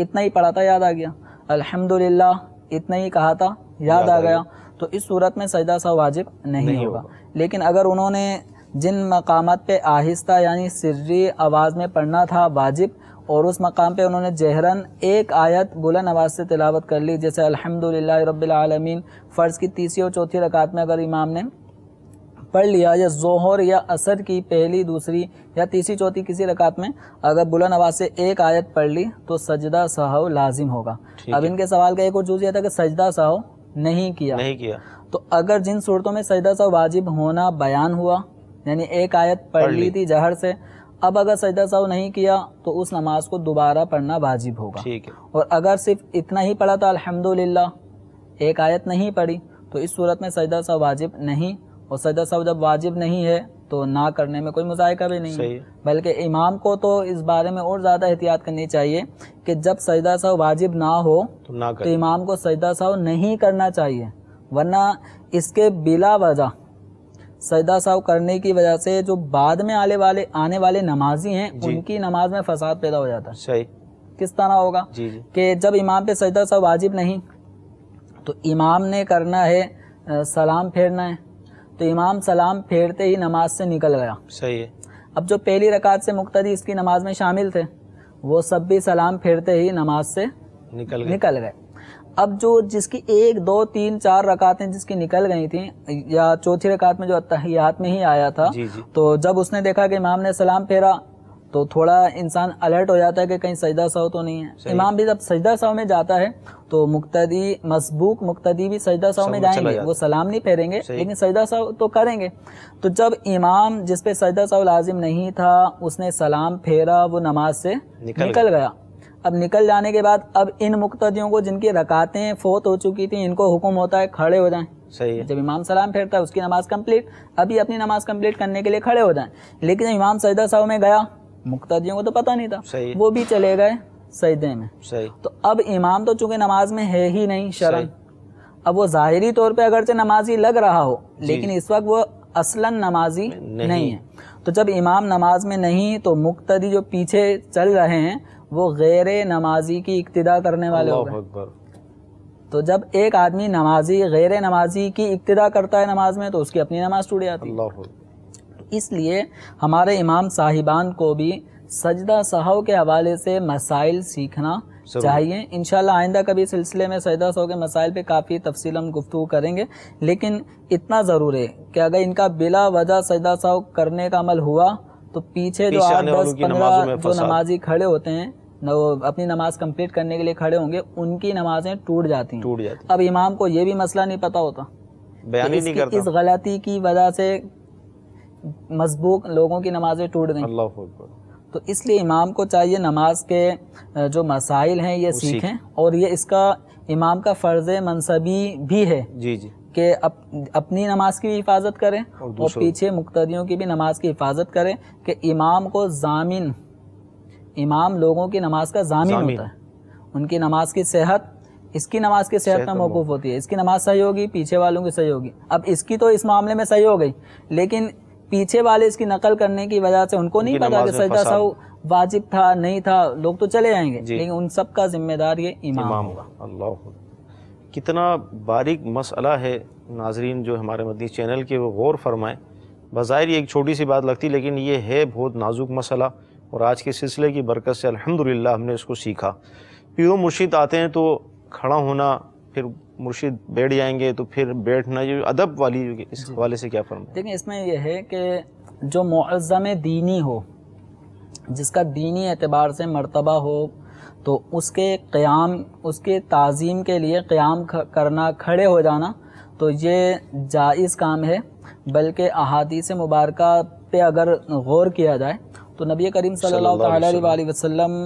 इतना ही पढ़ा था याद आ गया अलहमदुल्ला इतना ही कहा था याद, याद आ गया तो इस सूरत में सजदा सा वाजिब नहीं, नहीं होगा लेकिन अगर उन्होंने जिन मकामत पे आहिस्ता यानी सिर्री आवाज़ में पढ़ना था वाजिब और उस मकाम पे उन्होंने जहरन एक आयत बुलंद आवाज़ से तिलावत कर ली जैसे अल्हम्दुलिल्लाह रब्बिल फ़र्ज़ की तीसरी और चौथी रकात में अगर इमाम ने पढ़ लिया या जोहर या असर की पहली दूसरी या तीसरी चौथी किसी रकात में अगर बुलंद आवाज़ से एक आयत पढ़ ली तो सजदा सहव लाजिम होगा अब इनके सवाल का एक और जूझ यह था कि सजदा सहव नहीं किया नहीं किया तो अगर जिन सूरतों में सजदा सहव वाजिब होना बयान हुआ यानी एक आयत पढ़ ली थी जहर से अब अगर सजदा साहु नहीं किया तो उस नमाज को दोबारा पढ़ना वाजिब होगा ठीक है और अगर सिर्फ इतना ही पढ़ा तो अल्हम्दुलिल्लाह एक आयत नहीं पढ़ी तो इस सूरत में सजदा साहु वाजिब नहीं और सजदा साहु जब वाजिब नहीं है तो ना करने में कोई मुजायका भी नहीं है बल्कि इमाम को तो इस बारे में और ज़्यादा एहतियात करनी चाहिए कि जब सजदा साहु वाजिब ना हो तो, ना तो इमाम को सजदा साहु नहीं करना चाहिए वरना इसके बिला वजह सजदा साव करने की वजह से जो बाद में आने वाले आने वाले नमाजी हैं उनकी नमाज में फसाद पैदा हो जाता है सही किस तरह होगा कि जब इमाम पे सजदा साव वाजिब नहीं तो इमाम ने करना है सलाम फेरना है तो इमाम सलाम फेरते ही नमाज से निकल गया सही है अब जो पहली रकात से मुख्तदी इसकी नमाज में शामिल थे वो सब भी सलाम फेरते ही नमाज से निकल गए निकल गए अब जो जिसकी एक दो तीन चार रकातें जिसकी निकल गई थी या चौथी रकात में जो तहियात में ही आया था जी जी। तो जब उसने देखा कि इमाम ने सलाम फेरा तो थोड़ा इंसान अलर्ट हो जाता है कि कहीं सजदा सौ तो नहीं है इमाम भी जब सजदा सौ में जाता है तो मुक्तदी मसबूक मुक्तदी भी सजदा सौ में जाएंगे वो सलाम नहीं फेरेंगे लेकिन सजदा सौ तो करेंगे तो जब इमाम जिसपे सजदा सौ लाजिम नहीं था उसने सलाम फेरा वो नमाज से निकल, निकल गया अब निकल जाने के बाद अब इन मुक्तियों को जिनकी रकाते फोत हो चुकी थी इनको हुक्म होता है खड़े हो जाएं सही है जब इमाम सलाम फेरता है उसकी नमाज कंप्लीट अभी अपनी नमाज कंप्लीट करने के लिए खड़े हो जाएं लेकिन इमाम सजदा साहब में गया मुक्तियों को तो पता नहीं था सही वो भी चले गए सजदे में सही तो अब इमाम तो चूंकि नमाज में है ही नहीं शरण अब वो ज़ाहरी तौर पर अगरचे नमाजी लग रहा हो लेकिन इस वक्त वो असलन नमाजी नहीं, नहीं है तो जब इमाम नमाज में नहीं तो मुक्तदी जो पीछे चल रहे हैं वो गैर नमाजी की इब्तदा करने वाले हो तो जब एक आदमी नमाजी गैर नमाजी की इब्तदा करता है नमाज में तो उसकी अपनी नमाज टूट जाती है इसलिए हमारे इमाम साहिबान को भी सजदा सहाव के हवाले से मसाइल सीखना चाहिए इन आइंदा कभी सिलसिले में सजदा सहाव के मसाइल पे काफ़ी तफसील हम गुफ्तु करेंगे लेकिन इतना ज़रूर है कि अगर इनका बिला वजह सजदा सहाव करने का अमल हुआ तो पीछे जो आठ दस पंद्रह जो नमाजी खड़े होते हैं अपनी नमाज कंप्लीट करने के लिए खड़े होंगे उनकी नमाजें टूट जाती हैं टूट जाती अब इमाम को ये भी मसला नहीं पता होता बयान ही नहीं करता इस गलती की वजह से मजबूक लोगों की नमाजें टूट गई तो इसलिए इमाम को चाहिए नमाज के जो मसाइल हैं ये सीखें और ये इसका इमाम का फ़र्ज मनसबी भी है जी जी कि अप, अपनी नमाज की भी हिफाजत करें और, और पीछे मुक्तदियों की भी नमाज की हिफाजत करें कि इमाम को जामिन इमाम लोगों की नमाज का जामिन, होता है उनकी नमाज की सेहत इसकी नमाज की सेहत में मौकूफ़ होती है इसकी नमाज सही होगी पीछे वालों की सही होगी अब इसकी तो इस मामले में सही हो गई लेकिन पीछे वाले इसकी नकल करने की वजह से उनको नहीं पता कि सजदा सऊ वाजिब था नहीं था लोग तो चले जाएंगे लेकिन उन सब का जिम्मेदार ये इमाम होगा कितना बारीक मसला है नाजरीन जो हमारे मदनी चैनल के वो गौर फरमाएँ ये एक छोटी सी बात लगती लेकिन ये है बहुत नाजुक मसला और आज के सिलसिले की बरकत से अल्हम्दुलिल्लाह हमने इसको सीखा पीओ मुर्शिद आते हैं तो खड़ा होना फिर मुर्शिद बैठ जाएंगे तो फिर बैठना ये अदब वाली इस हवाले से क्या फर्म देखिए इसमें यह है कि जो मुआज़म दीनी हो जिसका दीनी एतबार से मरतबा हो तो उसके क़्याम उसके तज़ीम के लिए क़्याम करना खड़े हो जाना तो ये जायज़ काम है बल्कि अहादीस मुबारक पे अगर गौर किया जाए तो नबी करीम सल्ला वसम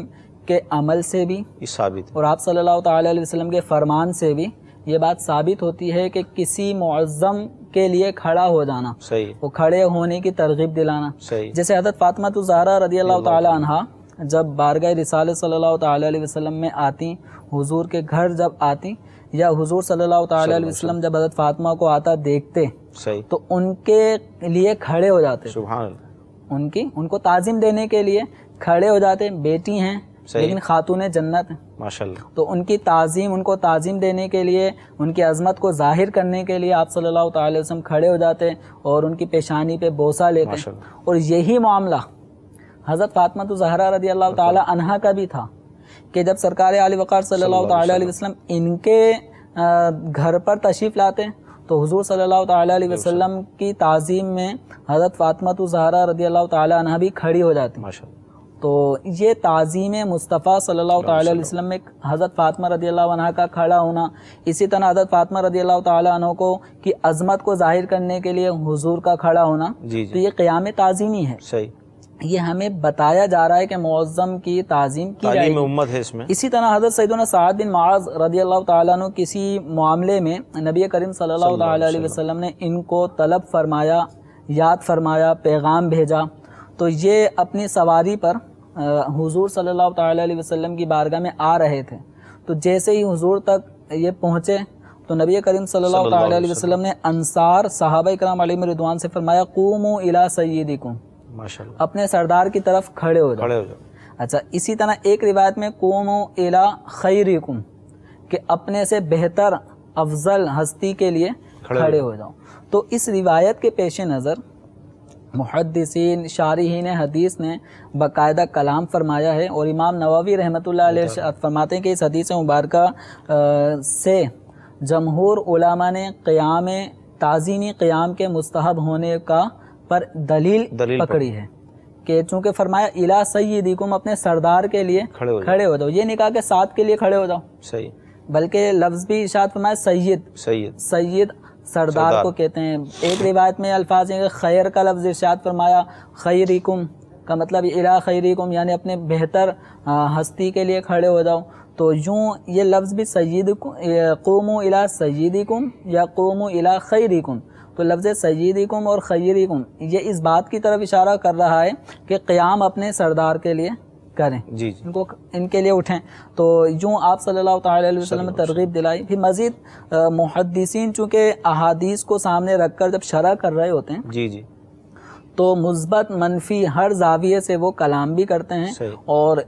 के अमल से भी साबित और आप सल्ला अलैहि के फरमान से भी ये बात साबित होती है कि किसी मज़म के लिए खड़ा हो जाना सही वो खड़े होने की तरगीब दिलाना सही जैसे हजरत फातमा तो जहरा रदी अल्लाह तहा जब बारगा रिसाल सल्लल्लाहु अलैहि वसल्लम में आती हुजूर के घर जब आती या हुजूर सल्लल्लाहु अलैहि वसल्लम जब हज़रत फातिमा को आता देखते सही तो उनके लिए खड़े हो जाते उनकी उनको ताजिम देने के लिए खड़े हो जाते बेटी हैं लेकिन खातून जन्नत माशाल्लाह तो उनकी ताज़ीम उनको ताज़ीम देने के लिए उनकी अजमत को जाहिर करने के लिए आप सल्लल्लाहु अलैहि वसल्लम खड़े हो जाते और उनकी पेशानी पे बोसा लेते और यही मामला हज़रत फ़ातमा तो जहरा रदी अल्लाह अच्छा। तहा का भी था कि जब सरकार आल वक़ार सल्ला वसम इनके घर पर तशरीफ़ लाते तो हुजूर सल्लल्लाहु अलैहि वसल्लम की ताज़ीम में हज़रत फ़ातिमा तो जहरा रदी अल्लाह तहा भी खड़ी हो जाती तो ये ताज़ीम मुस्तफ़ा सल्लल्लाहु अलैहि वसल्लम में हज़रत फ़ातिमा रदी अल्लाह का खड़ा होना इसी तरह हज़रत फ़ातिमा रदी अल्लाह तह को की अज़मत को जाहिर करने के लिए हुजूर का खड़ा होना तो ये क़याम ताज़ीमी है सही ये हमें बताया जा रहा है कि मौज़म की ताज़ीम की जाए उम्मत है इसमें इसी तरह हज़रत सैदना साद बिन माज रदी अल्लाह तु किसी मामले में नबी करीम सल्लल्लाहु अलैहि वसल्लम ने इनको तलब फरमाया याद फरमाया पैगाम भेजा तो ये अपनी सवारी पर हुजूर सल्लल्लाहु अलैहि वसल्लम की बारगाह में आ रहे थे तो जैसे ही हुजूर तक ये पहुँचे तो नबी करीम सल्लल्लाहु अलैहि वसल्लम ने अंसार साहब कराम अली रिदवान से फरमाया कूमू इला को माशाल्लाह अपने सरदार की तरफ खड़े हो जाओ खड़े हो जाओ अच्छा इसी तरह एक रिवायत में कोमो एला खैरिकुम कि अपने से बेहतर अफजल हस्ती के लिए खड़े, खड़े हो जाओ तो इस रिवायत के पेश नज़र मुहदसिन शारहीन हदीस ने बाकायदा कलाम फरमाया है और इमाम नवावी रहमत फरमाते हैं कि इस हदीस मुबारक से जमहूर ओलामा ने क़्याम ताज़ीनी क़्याम के मस्तहब होने का पर दलील, दलील पकड़ी है कि चूंकि फरमाया इला सईदिकुम अपने सरदार के लिए खड़े हो खड़े हो जाओ ये नहीं कहा कि साथ के लिए खड़े हो जाओ सही बल्कि लफ्ज भी इशाद फरमाया सैयद सैयद सैयद सरदार, को कहते हैं एक रिवायत में अल्फाज हैं खैर का लफ्ज इर्शाद फरमाया खैरिकुम का मतलब इला खैरिकुम यानी अपने बेहतर हस्ती के लिए खड़े हो जाओ तो यूँ ये लफ्ज़ भी सैद कौम इला कुम या कौम इला खैरिकुम तो लफ्ज़ सयदिकुम और खैरिकुम ये इस बात की तरफ इशारा कर रहा है कि क़्याम अपने सरदार के लिए करें जी, जी इनको इनके लिए उठें तो यूँ आप सल्लल्लाहु अलैहि वसल्लम ने तरगीब दिलाई फिर मज़ीद मुहदसिन चूँकि अहादीस को सामने रख कर जब शरा कर रहे होते हैं जी जी तो मुस्बत मनफी हर जाविये से वो कलाम भी करते हैं और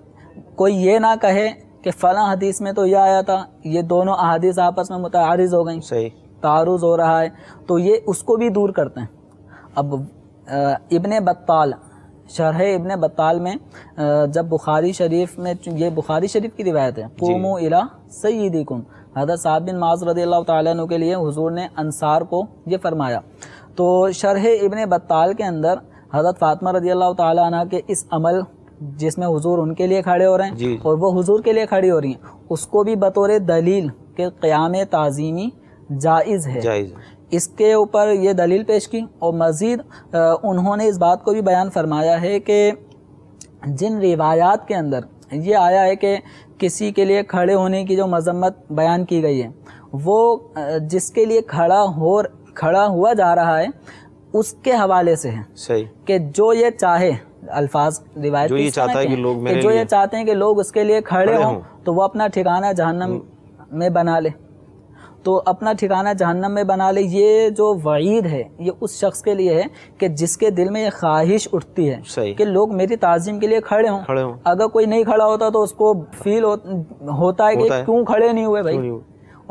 कोई ये ना कहे कि फ़ला हदीस में तो यह आया था ये दोनों अहादीस आपस में मुतारज़ हो गई सही तारुज हो रहा है तो ये उसको भी दूर करते हैं अब इबन बत्ताल शरह इबन बताल में जब बुखारी शरीफ में ये बुखारी शरीफ की रिवायत है कोमो इला सईदी कम हजरत साहब बिन माज रदी तु के लिए हजूर ने अनसार को ये फरमाया तो शरह इबन बताल के अंदर हज़रत फातमा रदी अल्लाह के इस अमल जिसमें हुजूर उनके लिए खड़े हो रहे हैं और वो हुजूर के लिए खड़ी हो रही हैं उसको भी बतौर दलील के क़्याम ताज़ीमी जायज़ है जायज़ इसके ऊपर ये दलील पेश की और मज़ीद उन्होंने इस बात को भी बयान फरमाया है कि जिन रिवायात के अंदर ये आया है कि किसी के लिए खड़े होने की जो मजम्मत बयान की गई है वो जिसके लिए खड़ा हो खड़ा हुआ जा रहा है उसके हवाले से है कि जो ये चाहे अल्फाज रिवायत जो ये चाहता है कि लोग मेरे जो ये चाहते हैं कि लोग उसके लिए खड़े हों तो वो अपना ठिकाना जहन्नम में बना ले तो अपना ठिकाना जहन्नम में बना ले ये जो वईद है ये उस शख्स के लिए है कि जिसके दिल में ये ख्वाहिश उठती है कि लोग मेरी ताजीम के लिए खड़े हों खड़े हों अगर कोई नहीं खड़ा होता तो उसको फील हो, होता है कि क्यों खड़े नहीं हुए भाई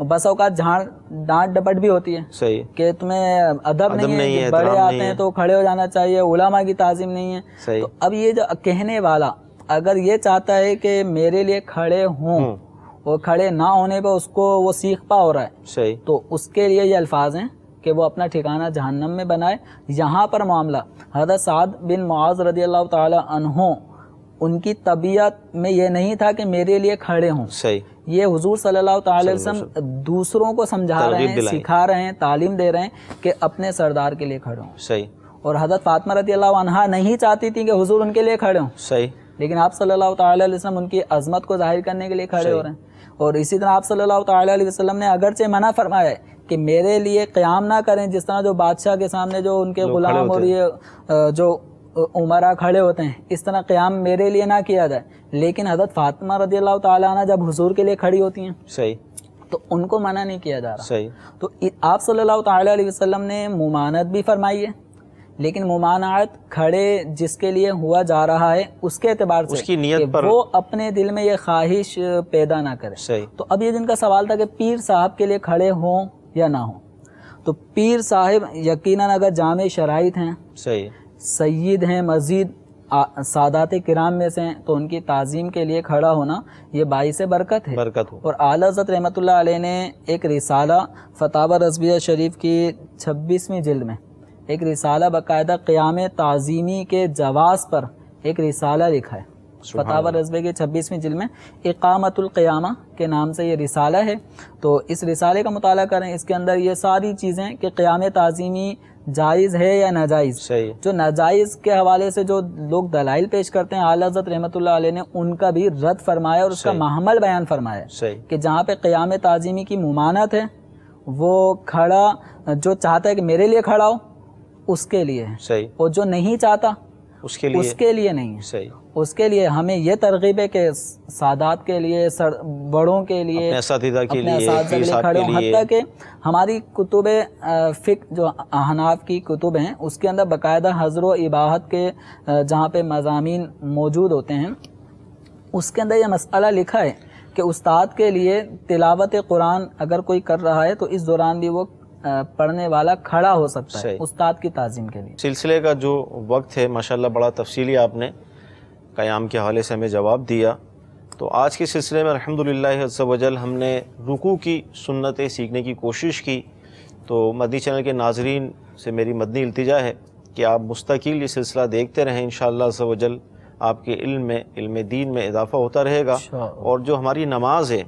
बसों बस झाड़ डांट डपट भी होती है सही कि तुम्हें अदब नहीं, है, नहीं है बड़े आते हैं तो खड़े हो जाना चाहिए उलामा की ताजीम नहीं है सही तो अब ये जो कहने वाला अगर ये चाहता है कि मेरे लिए खड़े हों वो खड़े ना होने पर उसको वो सीख पा हो रहा है सही तो उसके लिए ये अल्फाज हैं कि वो अपना ठिकाना जहन्नम में बनाए यहाँ पर मामला हजरत साद बिन मुआज रदी अल्लाह तहों उनकी तबीयत में ये नहीं था कि मेरे लिए खड़े हों सही ये हजूर सल्ला तसम दूसरों को समझा रहे हैं सिखा रहे हैं तालीम दे रहे हैं कि अपने सरदार के लिए खड़े हों सही और हजरत फातमा रदी अल्लाह नहीं चाहती थी कि हजूर उनके लिए खड़े हों सही लेकिन आप सल्ला तसम उनकी अजमत को जाहिर करने के लिए खड़े हो रहे हैं और इसी तरह आप सल्लल्लाहु अलैहि वसल्लम ने अगरचे मना फरमाया है कि मेरे लिए क़्याम ना करें जिस तरह जो बादशाह के सामने जो उनके ग़ुलाम और ये जो उमरा खड़े होते हैं इस तरह क़्याम मेरे लिए ना किया जाए लेकिन हज़रत फातिमा रजी अल्लाह ताला जब हुजूर के लिए खड़ी होती हैं सही तो उनको मना नहीं किया जा रहा सही तो आप सल्लल्लाहु अलैहि वसल्लम ने मुमानत भी फरमाई है लेकिन मुमानात खड़े जिसके लिए हुआ जा रहा है उसके एतबार से उसकी नियत पर वो अपने दिल में ये ख्वाहिश पैदा ना करे सही तो अब ये जिनका सवाल था कि पीर साहब के लिए खड़े हों या ना हों तो पीर साहब यकीनन अगर जाम शराइत हैं सही सैद हैं मजीद सादात किराम में से हैं तो उनकी तजीम के लिए खड़ा होना ये बाईस बरकत है बरकत हो और आला हज़रत रहमत ने एक रिसाला फताबा रजबिया शरीफ की छब्बीसवीं जल्द में एक रिसाला बाकायदा क़्याम तज़ीमी के जवास पर एक रिसाला लिखा है फतावर रस्बे के छब्बीसवीं जिल में इकामतुल्क़यामा के नाम से ये रिसाला है तो इस रिसाले का मुताल करें इसके अंदर ये सारी चीज़ें कि क़्याम तज़ीमी जायज़ है या नाजायज़ जो नाजायज़ के हवाले से जो लोग दलाइल पेश करते हैं आला हजरत रहमतुल्लाह ने उनका भी रद्द फरमाया और उसका महमल बयान फरमाया कि जहाँ पे क़्याम तज़ीमी की ममानत है वो खड़ा जो चाहता है कि मेरे लिए खड़ा हो उसके लिए है सही और जो नहीं चाहता उसके लिए उसके लिए नहीं है सही उसके लिए हमें ये तरगीब है कि सादात के लिए सर बड़ों के लिए खड़े के हमारी कुतुब फ़िक जो अहनाफ की कुतुब हैं उसके अंदर बाकायदा हजर इबाहत के जहाँ पे मजामी मौजूद होते हैं उसके अंदर यह मसला लिखा है कि उस्ताद के लिए तिलावत कुरान अगर कोई कर रहा है तो इस दौरान भी वो पढ़ने वाला खड़ा हो सकता है उस्ताद की तज़ीम के लिए सिलसिले का जो वक्त है माशाल्लाह बड़ा तफसीली आपने क़याम के हवाले से हमें जवाब दिया तो आज के सिलसिले में अलहमदिल्ला वजल हमने रुकू की सुन्नतें सीखने की कोशिश की तो मदनी चैनल के नाजरीन से मेरी मदनी अल्तजा है कि आप मुस्तकिल ये सिलसिला देखते रहें इन शजल आपके इल्म में इल्म दीन में इजाफ़ा होता रहेगा और जो हमारी नमाज है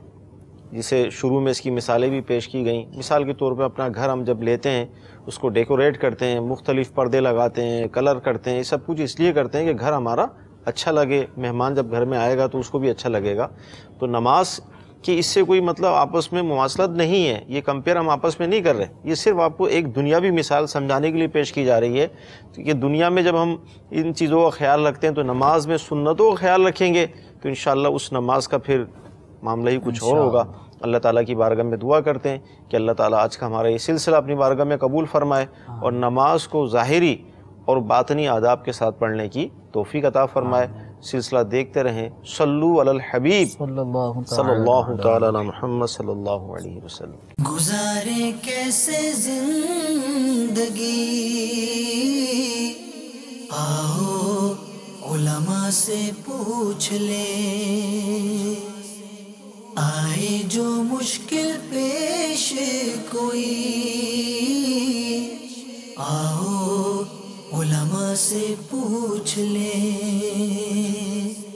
जिसे शुरू में इसकी मिसालें भी पेश की गई मिसाल के तौर पे अपना घर हम जब लेते हैं उसको डेकोरेट करते हैं मुख्तलिफ पर्दे लगाते हैं कलर करते हैं ये सब कुछ इसलिए करते हैं कि घर हमारा अच्छा लगे मेहमान जब घर में आएगा तो उसको भी अच्छा लगेगा तो नमाज कि इससे कोई मतलब आपस में मुासलत नहीं है ये कंपेयर हम आपस में नहीं कर रहे ये सिर्फ आपको एक दुनियावी मिसाल समझाने के लिए पेश की जा रही है कि दुनिया में जब हम इन चीज़ों का ख्याल रखते हैं तो नमाज में सुन्नतों का ख्याल रखेंगे तो इन उस नमाज का फिर मामला ही कुछ और अच्छा। होगा अल्लाह ताला की बारगाह में दुआ करते हैं कि अल्लाह ताला आज का हमारा ये सिलसिला अपनी बारगाह में कबूल फरमाए हाँ। और नमाज को ज़ाहरी और बातनी आदाब के साथ पढ़ने की तोफ़ी अता फरमाए हाँ। सिलसिला देखते रहें सल्लू हबीब सल्लल्लाहु ताला सल्लल्लाहु अलैहि वसल्लम गुजारे कैसे जिंदगी आओ उलमा से पूछ ले आए जो मुश्किल पेश कोई आओ उलमा से पूछ ले